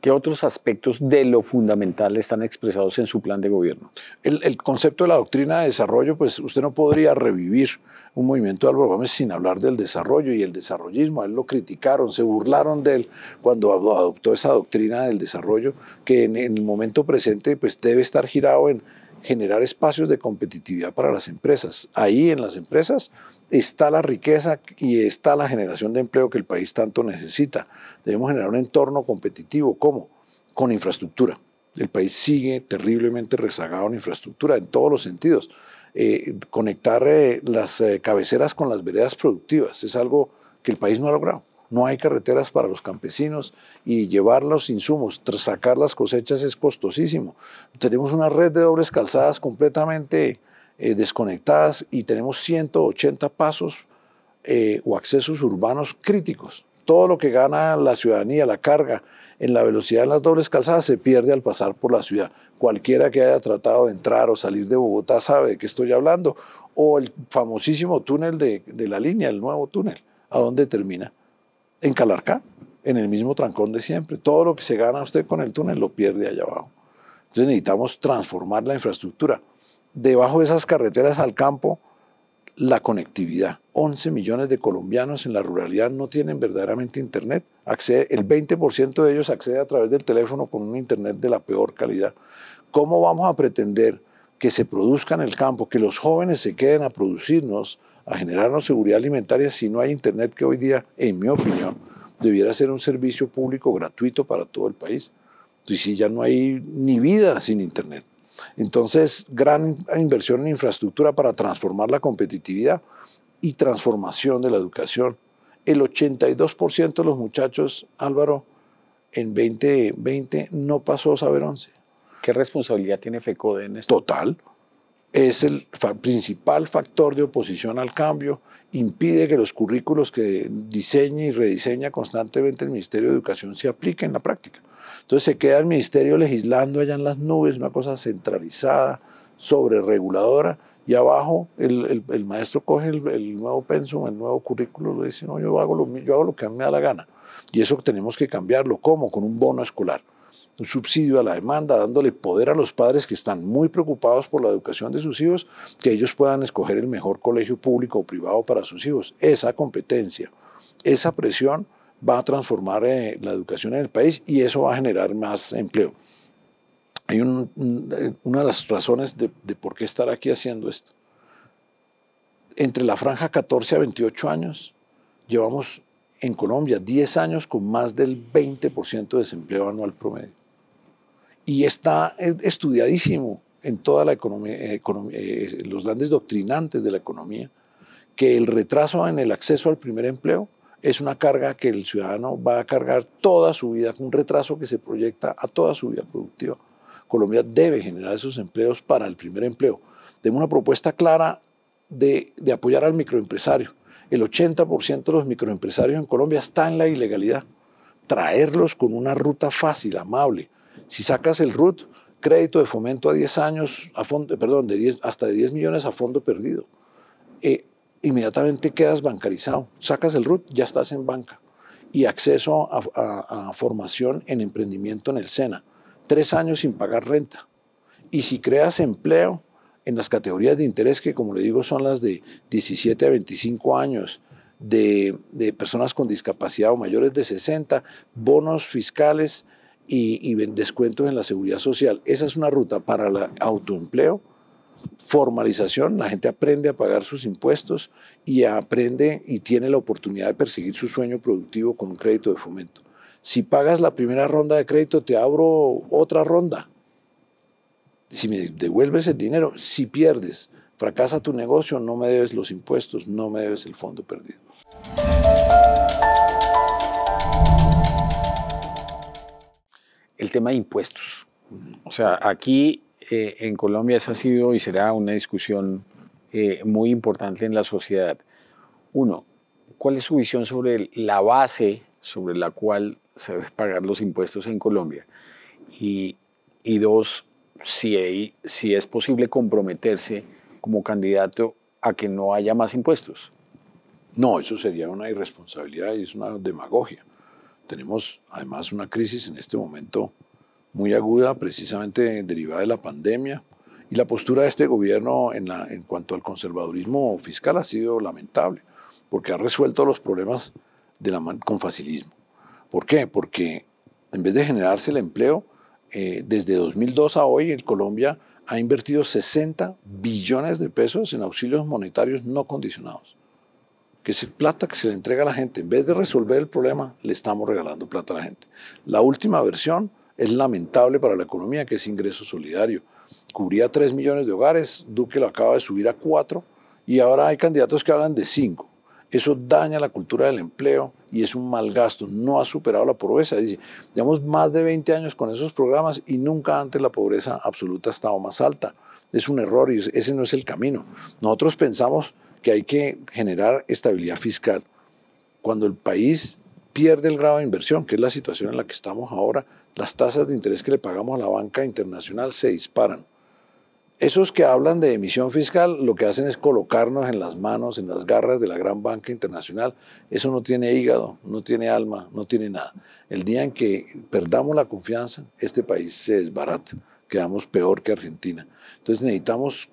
¿Qué otros aspectos de lo fundamental están expresados en su plan de gobierno? El, concepto de la doctrina de desarrollo, pues usted no podría revivir un movimiento de Álvaro Gómez sin hablar del desarrollo y el desarrollismo. A él lo criticaron, se burlaron de él cuando adoptó esa doctrina del desarrollo, que en, en el momento presente pues, debe estar girado en, generar espacios de competitividad para las empresas. Ahí en las empresas está la riqueza y está la generación de empleo que el país tanto necesita. Debemos generar un entorno competitivo. ¿Cómo? Con infraestructura. El país sigue terriblemente rezagado en infraestructura en todos los sentidos. Eh, conectar eh, las eh, cabeceras con las veredas productivas es algo que el país no ha logrado no hay carreteras para los campesinos y llevar los insumos, sacar las cosechas es costosísimo. Tenemos una red de dobles calzadas completamente eh, desconectadas y tenemos 180 pasos eh, o accesos urbanos críticos. Todo lo que gana la ciudadanía, la carga en la velocidad de las dobles calzadas se pierde al pasar por la ciudad. Cualquiera que haya tratado de entrar o salir de Bogotá sabe de qué estoy hablando. O el famosísimo túnel de, de la línea, el nuevo túnel, a dónde termina en Calarcá, en el mismo trancón de siempre. Todo lo que se gana usted con el túnel lo pierde allá abajo. Entonces necesitamos transformar la infraestructura. Debajo de esas carreteras al campo, la conectividad. 11 millones de colombianos en la ruralidad no tienen verdaderamente Internet. Accede, el 20% de ellos accede a través del teléfono con un Internet de la peor calidad. ¿Cómo vamos a pretender que se produzca en el campo, que los jóvenes se queden a producirnos? a generarnos seguridad alimentaria si no hay Internet que hoy día, en mi opinión, debiera ser un servicio público gratuito para todo el país. Y si ya no hay ni vida sin Internet. Entonces, gran inversión en infraestructura para transformar la competitividad y transformación de la educación. El 82% de los muchachos, Álvaro, en 2020 no pasó a saber 11. ¿Qué responsabilidad tiene FECODE en esto? Total es el principal factor de oposición al cambio, impide que los currículos que diseña y rediseña constantemente el Ministerio de Educación se apliquen en la práctica. Entonces se queda el Ministerio legislando allá en las nubes, una cosa centralizada, sobrereguladora y abajo el, maestro coge el, el, nuevo pensum, el nuevo currículo, y dice, no, yo hago, lo, yo hago lo que a mí me da la gana. Y eso tenemos que cambiarlo. ¿Cómo? Con un bono escolar un subsidio a la demanda, dándole poder a los padres que están muy preocupados por la educación de sus hijos, que ellos puedan escoger el mejor colegio público o privado para sus hijos. Esa competencia, esa presión va a transformar eh, la educación en el país y eso va a generar más empleo. Hay eh, una de las razones de, de por qué estar aquí haciendo esto. Entre la franja 14 a 28 años, llevamos en Colombia 10 años con más del 20% de desempleo anual promedio y está eh, estudiadísimo en toda la economía, eh, eh, los grandes doctrinantes de la economía, que el retraso en el acceso al primer empleo es una carga que el ciudadano va a cargar toda su vida, un retraso que se proyecta a toda su vida productiva. Colombia debe generar esos empleos para el primer empleo. Tengo una propuesta clara de, de apoyar al microempresario. El 80% de los microempresarios en Colombia está en la ilegalidad. Traerlos con una ruta fácil, amable, si sacas el RUT, crédito de fomento a 10 años, a fondo, perdón, de 10, hasta de 10 millones a fondo perdido, eh, inmediatamente quedas bancarizado. Sacas el RUT, ya estás en banca. Y acceso a, formación en emprendimiento en el SENA. Tres años sin pagar renta. Y si creas empleo, en las categorías de interés que, como le digo, son las de 17 a 25 años, de, de, personas con discapacidad o mayores de 60, bonos fiscales y, descuentos en la seguridad social. Esa es una ruta para el autoempleo, formalización, la gente aprende a pagar sus impuestos y aprende y tiene la oportunidad de perseguir su sueño productivo con un crédito de fomento. Si pagas la primera ronda de crédito, te abro otra ronda. Si me devuelves el dinero, si pierdes, fracasa tu negocio, no me debes los impuestos, no me debes el fondo perdido. el tema de impuestos. O sea, aquí eh, en Colombia esa ha sido y será una discusión eh, muy importante en la sociedad. Uno, ¿cuál es su visión sobre la base sobre la cual se deben pagar los impuestos en Colombia? Y, dos, si, si es posible comprometerse como candidato a que no haya más impuestos. No, eso sería una irresponsabilidad y es una demagogia tenemos además una crisis en este momento muy aguda, precisamente derivada de la pandemia. Y la postura de este gobierno en, la, en cuanto al conservadurismo fiscal ha sido lamentable, porque ha resuelto los problemas de la, con facilismo. ¿Por qué? Porque en vez de generarse el empleo, eh, desde 2002 a hoy en Colombia ha invertido 60 billones de pesos en auxilios monetarios no condicionados que es plata que se le entrega a la gente. En vez de resolver el problema, le estamos regalando plata a la gente. La última versión es lamentable para la economía, que es ingreso solidario. Cubría 3 millones de hogares, Duque lo acaba de subir a 4 y ahora hay candidatos que hablan de 5. Eso daña la cultura del empleo y es un mal gasto. No ha superado la pobreza. Dice, llevamos más de 20 años con esos programas y nunca antes la pobreza absoluta ha estado más alta. Es un error y ese no es el camino. Nosotros pensamos que hay que generar estabilidad fiscal. Cuando el país pierde el grado de inversión, que es la situación en la que estamos ahora, las tasas de interés que le pagamos a la banca internacional se disparan. Esos que hablan de emisión fiscal lo que hacen es colocarnos en las manos, en las garras de la gran banca internacional. Eso no tiene hígado, no tiene alma, no tiene nada. El día en que perdamos la confianza, este país se desbarata, quedamos peor que Argentina. Entonces necesitamos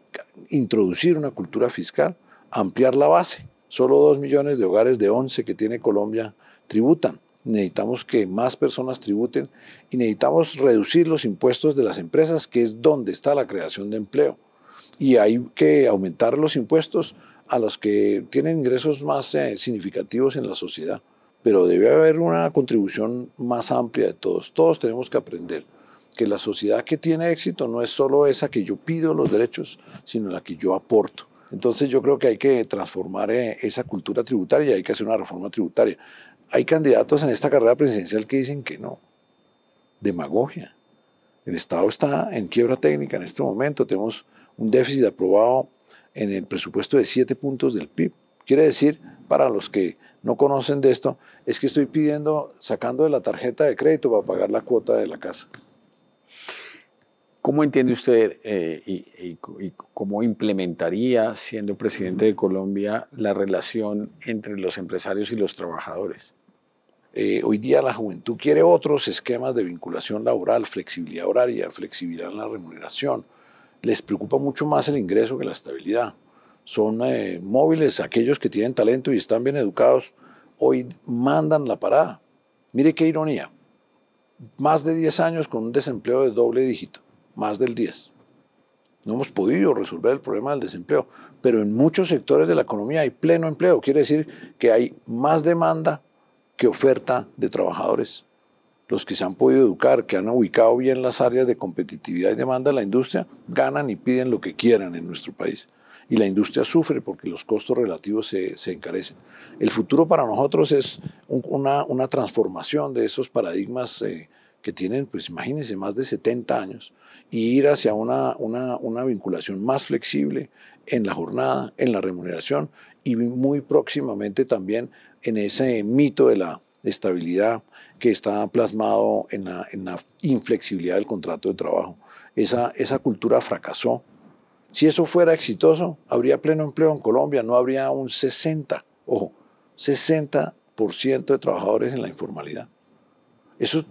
introducir una cultura fiscal ampliar la base. Solo 2 millones de hogares de 11 que tiene Colombia tributan. Necesitamos que más personas tributen y necesitamos reducir los impuestos de las empresas, que es donde está la creación de empleo. Y hay que aumentar los impuestos a los que tienen ingresos más eh, significativos en la sociedad. Pero debe haber una contribución más amplia de todos. Todos tenemos que aprender que la sociedad que tiene éxito no es solo esa que yo pido los derechos, sino la que yo aporto. Entonces yo creo que hay que transformar eh, esa cultura tributaria y hay que hacer una reforma tributaria. Hay candidatos en esta carrera presidencial que dicen que no. Demagogia. El Estado está en quiebra técnica en este momento. Tenemos un déficit aprobado en el presupuesto de 7 puntos del PIB. Quiere decir, para los que no conocen de esto, es que estoy pidiendo, sacando de la tarjeta de crédito para pagar la cuota de la casa. ¿Cómo entiende usted eh, y, cómo implementaría, siendo presidente de Colombia, la relación entre los empresarios y los trabajadores? Eh, hoy día la juventud quiere otros esquemas de vinculación laboral, flexibilidad horaria, flexibilidad en la remuneración. Les preocupa mucho más el ingreso que la estabilidad. Son eh, móviles aquellos que tienen talento y están bien educados. Hoy mandan la parada. Mire qué ironía. Más de 10 años con un desempleo de doble dígito más del 10. No hemos podido resolver el problema del desempleo, pero en muchos sectores de la economía hay pleno empleo. Quiere decir que hay más demanda que oferta de trabajadores. Los que se han podido educar, que han ubicado bien las áreas de competitividad y demanda de la industria, ganan y piden lo que quieran en nuestro país. Y la industria sufre porque los costos relativos se, encarecen. El futuro para nosotros es una, transformación de esos paradigmas eh, que tienen, pues imagínense, más de 70 años, y ir hacia una, una, una vinculación más flexible en la jornada, en la remuneración y muy próximamente también en ese mito de la estabilidad que está plasmado en la, inflexibilidad del contrato de trabajo. Esa, esa cultura fracasó. Si eso fuera exitoso, habría pleno empleo en Colombia, no habría un 60, ojo, 60% de trabajadores en la informalidad. Eso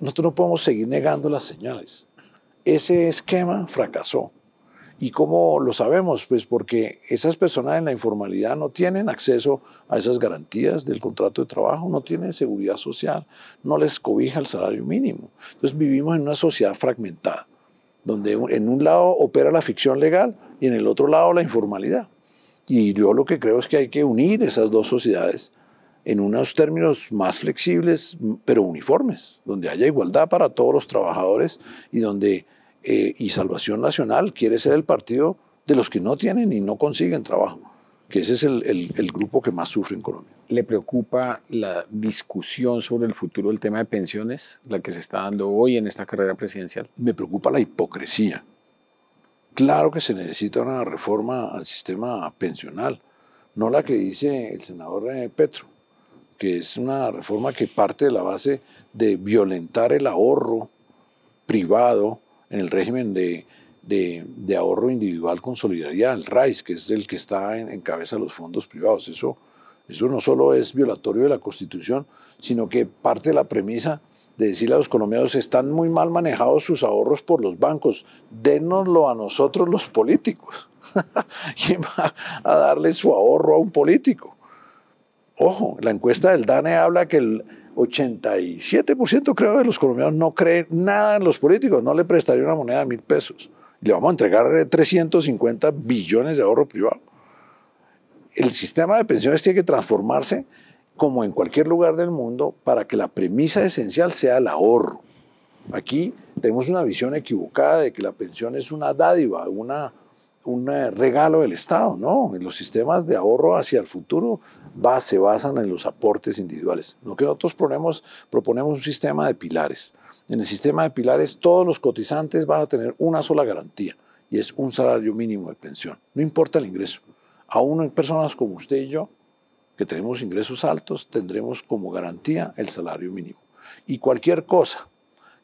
nosotros no podemos seguir negando las señales. Ese esquema fracasó. ¿Y cómo lo sabemos? Pues porque esas personas en la informalidad no tienen acceso a esas garantías del contrato de trabajo, no tienen seguridad social, no les cobija el salario mínimo. Entonces vivimos en una sociedad fragmentada, donde en un lado opera la ficción legal y en el otro lado la informalidad. Y yo lo que creo es que hay que unir esas dos sociedades en unos términos más flexibles, pero uniformes, donde haya igualdad para todos los trabajadores y donde eh, y Salvación Nacional quiere ser el partido de los que no tienen y no consiguen trabajo, que ese es el, el, el grupo que más sufre en Colombia. ¿Le preocupa la discusión sobre el futuro del tema de pensiones, la que se está dando hoy en esta carrera presidencial? Me preocupa la hipocresía. Claro que se necesita una reforma al sistema pensional, no la que dice el senador eh, Petro, que es una reforma que parte de la base de violentar el ahorro privado en el régimen de, ahorro individual con solidaridad, el RAIS, que es el que está en, cabeza de los fondos privados. Eso, eso no solo es violatorio de la Constitución, sino que parte de la premisa de decirle a los colombianos, están muy mal manejados sus ahorros por los bancos, dénoslo a nosotros los políticos. ¿Quién [LAUGHS] va a darle su ahorro a un político? Ojo, la encuesta del DANE habla que el 87% creo de los colombianos no cree nada en los políticos, no le prestaría una moneda de mil pesos. Le vamos a entregar 350 billones de ahorro privado. El sistema de pensiones tiene que transformarse como en cualquier lugar del mundo para que la premisa esencial sea el ahorro. Aquí tenemos una visión equivocada de que la pensión es una dádiva, una un eh, regalo del Estado, no. Los sistemas de ahorro hacia el futuro se basan en los aportes individuales. Lo que nosotros proponemos, proponemos un sistema de pilares. En el sistema de pilares todos los cotizantes van a tener una sola garantía y es un salario mínimo de pensión, no importa el ingreso. Aún en personas como usted y yo, que tenemos ingresos altos, tendremos como garantía el salario mínimo. Y cualquier cosa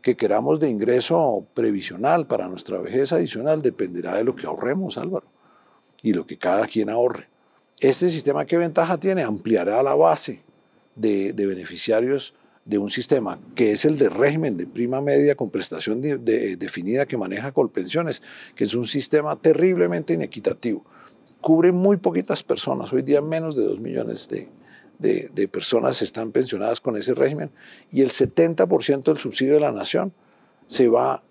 que queramos de ingreso previsional para nuestra vejez adicional dependerá de lo que ahorremos, Álvaro, y lo que cada quien ahorre. Este sistema, ¿qué ventaja tiene? Ampliará la base de, beneficiarios de un sistema que es el de régimen de prima media con prestación definida que maneja Colpensiones, que es un sistema terriblemente inequitativo. Cubre muy poquitas personas, hoy día menos de 2 millones de, de, personas están pensionadas con ese régimen y el 70% del subsidio de la nación se va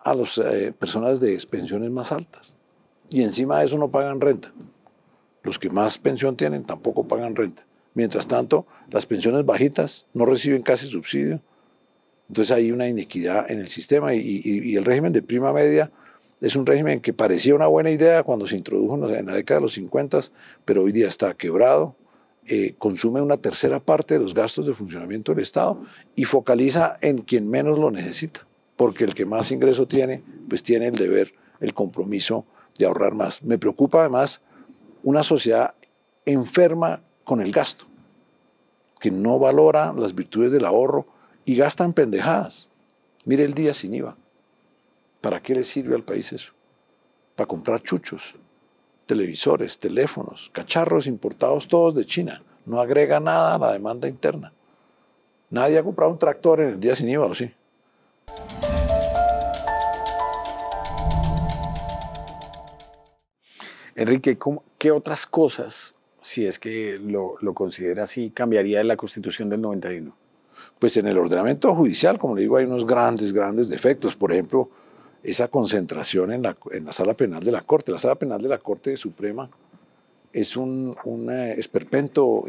a las eh, personas de pensiones más altas. Y encima de eso no pagan renta. Los que más pensión tienen tampoco pagan renta. Mientras tanto, las pensiones bajitas no reciben casi subsidio. Entonces hay una inequidad en el sistema y, y el régimen de prima media es un régimen que parecía una buena idea cuando se introdujo en la década de los 50, pero hoy día está quebrado, eh, consume una tercera parte de los gastos de funcionamiento del Estado y focaliza en quien menos lo necesita, porque el que más ingreso tiene, pues tiene el deber, el compromiso de ahorrar más. Me preocupa además una sociedad enferma con el gasto, que no valora las virtudes del ahorro y gastan pendejadas. Mire el día sin IVA. ¿Para qué le sirve al país eso? Para comprar chuchos televisores, teléfonos, cacharros importados todos de China. No agrega nada a la demanda interna. Nadie ha comprado un tractor en el día sin IVA, ¿o sí? Enrique, ¿qué otras cosas, si es que lo, lo considera así, cambiaría en la Constitución del 91? Pues en el ordenamiento judicial, como le digo, hay unos grandes, grandes defectos. Por ejemplo, esa concentración en la, sala penal de la Corte. La sala penal de la Corte Suprema es un, eh, esperpento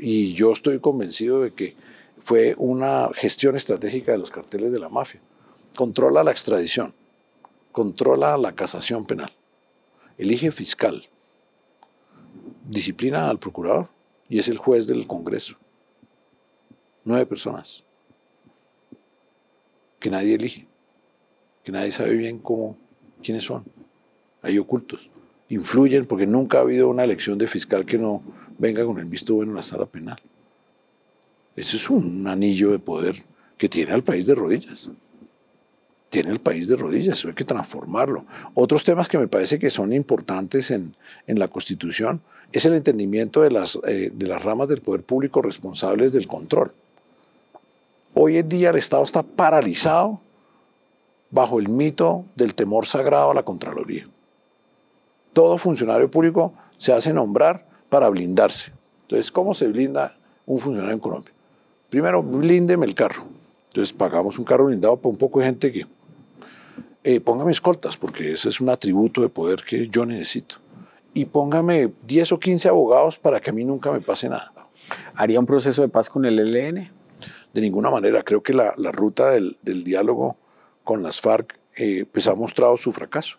y, yo estoy convencido de que fue una gestión estratégica de los carteles de la mafia. Controla la extradición, controla la casación penal, elige fiscal, disciplina al procurador y es el juez del Congreso. Nueve personas que nadie elige que nadie sabe bien cómo, quiénes son. Hay ocultos. Influyen porque nunca ha habido una elección de fiscal que no venga con el visto bueno en la sala penal. Ese es un anillo de poder que tiene al país de rodillas. Tiene al país de rodillas, hay que transformarlo. Otros temas que me parece que son importantes en, la Constitución es el entendimiento de las, eh, de las ramas del poder público responsables del control. Hoy en día el Estado está paralizado bajo el mito del temor sagrado a la Contraloría. Todo funcionario público se hace nombrar para blindarse. Entonces, ¿cómo se blinda un funcionario en Colombia? Primero, blíndeme el carro. Entonces, pagamos un carro blindado por un poco de gente que eh, póngame escoltas, porque ese es un atributo de poder que yo necesito. Y póngame 10 o 15 abogados para que a mí nunca me pase nada. ¿Haría un proceso de paz con el ELN? De ninguna manera. Creo que la, ruta del diálogo con las FARC, eh, pues ha mostrado su fracaso.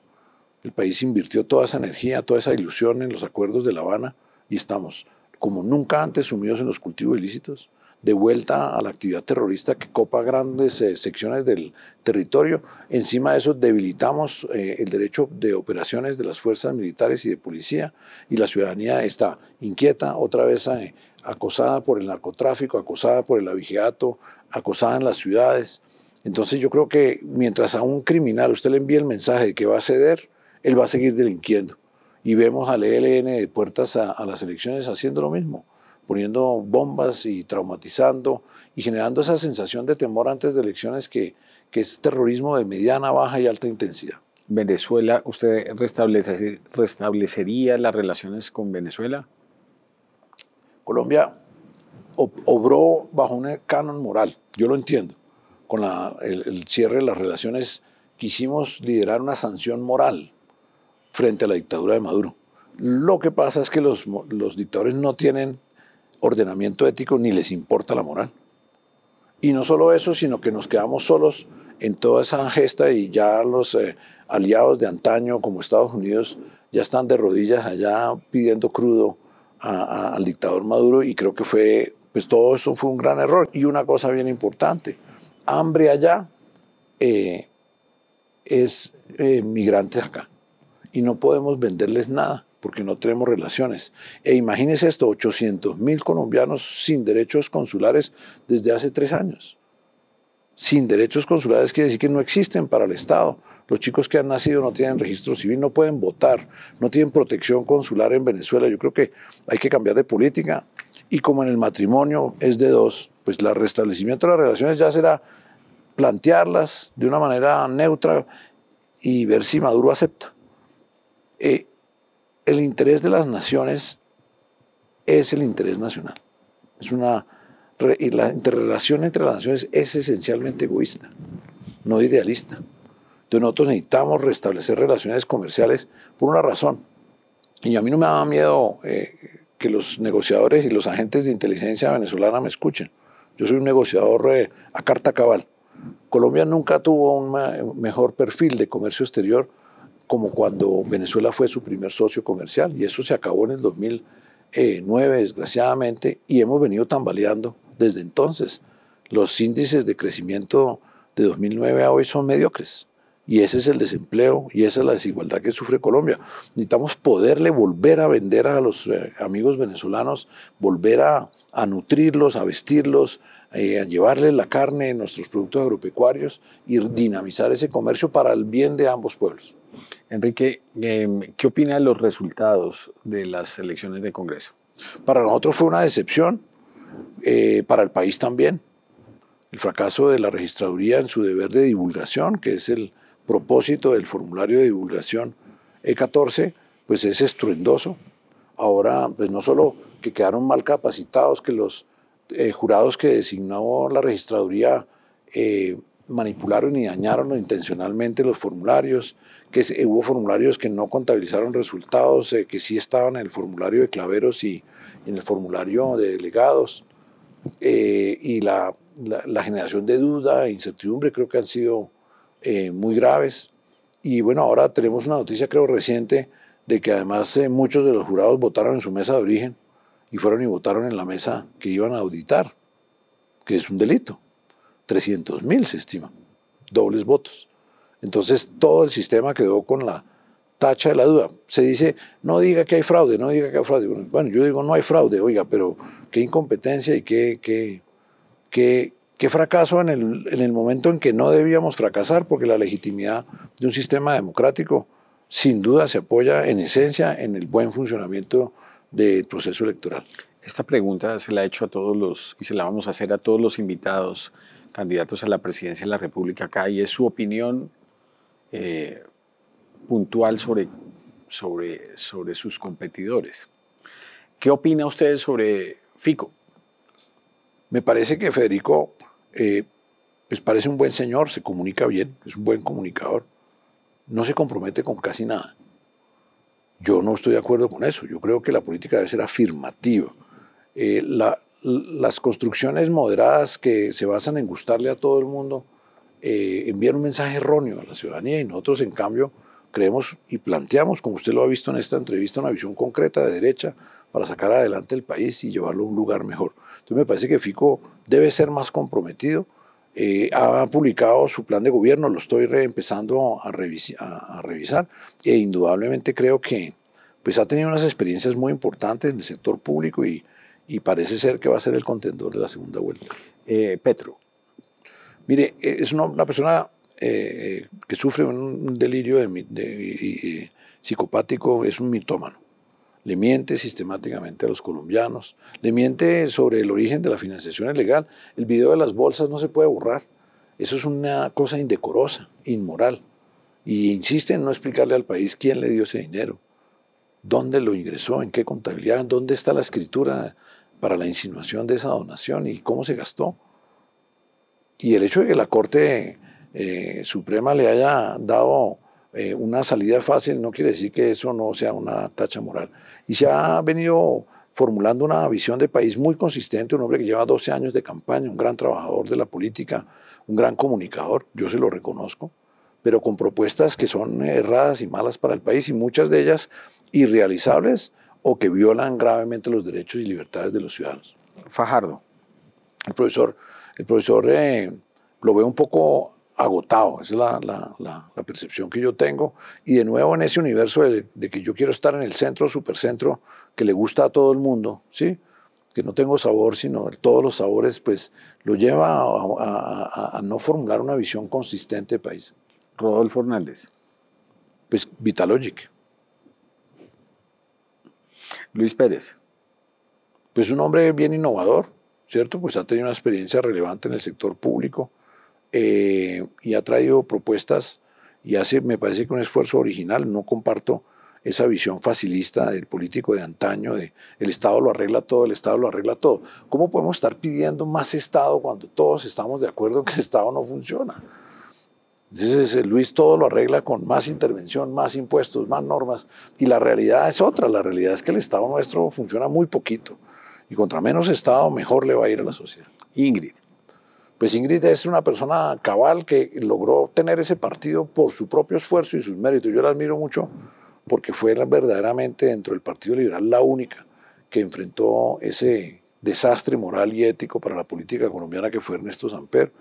El país invirtió toda esa energía, toda esa ilusión en los acuerdos de La Habana y estamos, como nunca antes, sumidos en los cultivos ilícitos, de vuelta a la actividad terrorista que copa grandes eh, secciones del territorio. Encima de eso debilitamos eh, el derecho de operaciones de las fuerzas militares y de policía y la ciudadanía está inquieta, otra vez acosada por el narcotráfico, acosada por el abigeato, acosada en las ciudades, entonces yo creo que mientras a un criminal usted le envíe el mensaje de que va a ceder, él va a seguir delinquiendo. Y vemos al ELN de puertas a, las elecciones haciendo lo mismo, poniendo bombas y traumatizando y generando esa sensación de temor antes de elecciones que, que es terrorismo de mediana, baja y alta intensidad. Venezuela, ¿usted restablecería las relaciones con Venezuela? Colombia obró bajo un canon moral, yo lo entiendo con el, cierre de las relaciones, quisimos liderar una sanción moral frente a la dictadura de Maduro. Lo que pasa es que los, dictadores no tienen ordenamiento ético ni les importa la moral. Y no solo eso, sino que nos quedamos solos en toda esa gesta y ya los eh, aliados de antaño como Estados Unidos ya están de rodillas allá pidiendo crudo al dictador Maduro y creo que fue, pues todo eso fue un gran error. Y una cosa bien importante, hambre allá, eh, es migrante eh, migrantes acá. Y no podemos venderles nada porque no tenemos relaciones. E imagínense esto, 800 mil colombianos sin derechos consulares desde hace tres años. Sin derechos consulares quiere decir que no existen para el Estado. Los chicos que han nacido no tienen registro civil, no pueden votar, no tienen protección consular en Venezuela. Yo creo que hay que cambiar de política. Y como en el matrimonio es de dos, pues el restablecimiento de las relaciones ya será plantearlas de una manera neutra y ver si Maduro acepta. Eh, el interés de las naciones es el interés nacional. Es una, y la interrelación entre las naciones es esencialmente egoísta, no idealista. Entonces nosotros necesitamos restablecer relaciones comerciales por una razón. Y a mí no me da miedo eh, que los negociadores y los agentes de inteligencia venezolana me escuchen. Yo soy un negociador eh, a carta cabal. Colombia nunca tuvo un mejor perfil de comercio exterior como cuando Venezuela fue su primer socio comercial y eso se acabó en el 2009 eh, desgraciadamente y hemos venido tambaleando desde entonces. Los índices de crecimiento de 2009 a hoy son mediocres. Y ese es el desempleo y esa es la desigualdad que sufre Colombia. Necesitamos poderle volver a vender a los eh, amigos venezolanos, volver a, nutrirlos, a vestirlos, eh, a llevarles la carne, nuestros productos agropecuarios y dinamizar ese comercio para el bien de ambos pueblos. Enrique, em, ¿qué opina de los resultados de las elecciones de Congreso? Para nosotros fue una decepción, eh, para el país también. El fracaso de la registraduría en su deber de divulgación, que es el, propósito del formulario de divulgación E14, pues es estruendoso. Ahora, pues no solo que quedaron mal capacitados, que los eh, jurados que designó la registraduría eh, manipularon y dañaron intencionalmente los formularios, que hubo formularios que no contabilizaron resultados, eh, que sí estaban en el formulario de claveros y, en el formulario de delegados, y la, la, generación de duda e incertidumbre creo que han sido eh, muy graves. Y bueno, ahora tenemos una noticia creo reciente de que además eh, muchos de los jurados votaron en su mesa de origen y fueron y votaron en la mesa que iban a auditar, que es un delito. 300 mil se estima, dobles votos. Entonces todo el sistema quedó con la tacha de la duda. Se dice, no diga que hay fraude, no diga que hay fraude. Bueno, yo digo, no hay fraude, oiga, pero qué incompetencia y qué, qué, qué, Qué fracaso en el, momento en que no debíamos fracasar, porque la legitimidad de un sistema democrático sin duda se apoya en esencia en el buen funcionamiento del proceso electoral. Esta pregunta se la he hecho a todos los, y se la vamos a hacer a todos los invitados, candidatos a la presidencia de la República acá, y es su opinión eh, puntual sobre, sobre, sobre sus competidores. ¿Qué opina usted sobre Fico? Me parece que Federico eh, pues parece un buen señor, se comunica bien, es un buen comunicador, no se compromete con casi nada. Yo no estoy de acuerdo con eso, yo creo que la política debe ser afirmativa. Eh, las construcciones moderadas que se basan en gustarle a todo el mundo eh, envían un mensaje erróneo a la ciudadanía y nosotros en cambio creemos y planteamos, como usted lo ha visto en esta entrevista, una visión concreta de derecha para sacar adelante el país y llevarlo a un lugar mejor. Entonces me parece que Fico debe ser más comprometido. Eh, ha publicado su plan de gobierno, lo estoy empezando a, revisar e indudablemente creo que pues, ha tenido unas experiencias muy importantes en el sector público y, parece ser que va a ser el contendor de la segunda vuelta. Eh, Petro. Mire, eh, es una, persona que sufre un delirio psicopático, es un mitómano le miente sistemáticamente a los colombianos, le miente sobre el origen de la financiación ilegal. El video de las bolsas no se puede borrar. Eso es una cosa indecorosa, inmoral. Y insiste en no explicarle al país quién le dio ese dinero, dónde lo ingresó, en qué contabilidad, dónde está la escritura para la insinuación de esa donación y cómo se gastó. Y el hecho de que la Corte eh, Suprema le haya dado eh, una salida fácil no quiere decir que eso no sea una tacha moral. Y se ha venido formulando una visión de país muy consistente, un hombre que lleva 12 años de campaña, un gran trabajador de la política, un gran comunicador, yo se lo reconozco, pero con propuestas que son erradas y malas para el país y muchas de ellas irrealizables o que violan gravemente los derechos y libertades de los ciudadanos. Fajardo. El profesor, el profesor eh, lo ve un poco agotado, esa es la, percepción que yo tengo. Y de nuevo en ese universo de, que yo quiero estar en el centro, supercentro, que le gusta a todo el mundo, ¿sí? que no tengo sabor, sino todos los sabores, pues lo lleva a, no formular una visión consistente de país. Rodolfo Hernández. Pues Vitalogic. Luis Pérez. Pues un hombre bien innovador, ¿cierto? Pues ha tenido una experiencia relevante en el sector público eh, y ha traído propuestas y hace, me parece que un esfuerzo original. No comparto esa visión facilista del político de antaño, de el Estado lo arregla todo, el Estado lo arregla todo. ¿Cómo podemos estar pidiendo más Estado cuando todos estamos de acuerdo en que el Estado no funciona? Entonces eh, Luis todo lo arregla con más intervención, más impuestos, más normas. Y la realidad es otra, la realidad es que el Estado nuestro funciona muy poquito. Y contra menos Estado, mejor le va a ir a la sociedad. Ingrid. Pues Ingrid es una persona cabal que logró tener ese partido por su propio esfuerzo y sus méritos. Yo la admiro mucho porque fue verdaderamente dentro del Partido Liberal la única que enfrentó ese desastre moral y ético para la política colombiana que fue Ernesto Samper.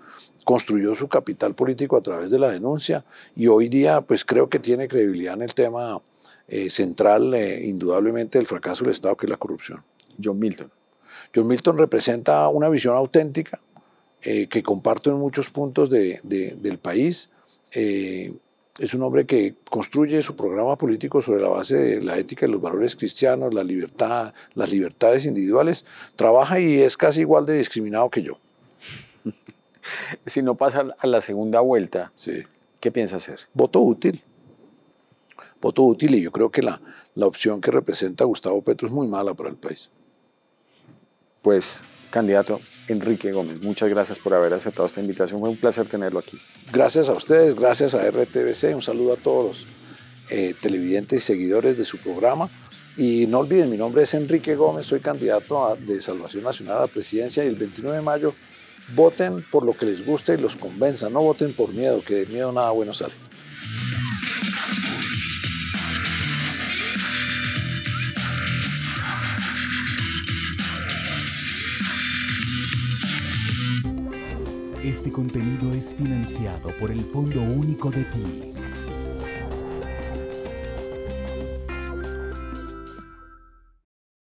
Construyó su capital político a través de la denuncia y hoy día pues creo que tiene credibilidad en el tema eh, central eh, indudablemente del fracaso del Estado que es la corrupción. John Milton. John Milton representa una visión auténtica eh, que comparto en muchos puntos del país. Eh, es un hombre que construye su programa político sobre la base de la ética y los valores cristianos, la libertad, las libertades individuales. Trabaja y es casi igual de discriminado que yo. [LAUGHS] Si no pasa a la segunda vuelta, ¿qué piensa hacer? Voto útil. Voto útil y yo creo que la, la opción que representa Gustavo Petro es muy mala para el país. Pues, candidato, Enrique Gómez. Muchas gracias por haber aceptado esta invitación. Fue un placer tenerlo aquí. Gracias a ustedes, gracias a RTBC. Un saludo a todos los eh, televidentes y seguidores de su programa. Y no olviden, mi nombre es Enrique Gómez, soy candidato de Salvación Nacional a la presidencia y el 29 de mayo voten por lo que les guste y los convenza, no voten por miedo, que de miedo nada bueno sale. Este contenido es financiado por el Fondo Único de Ti.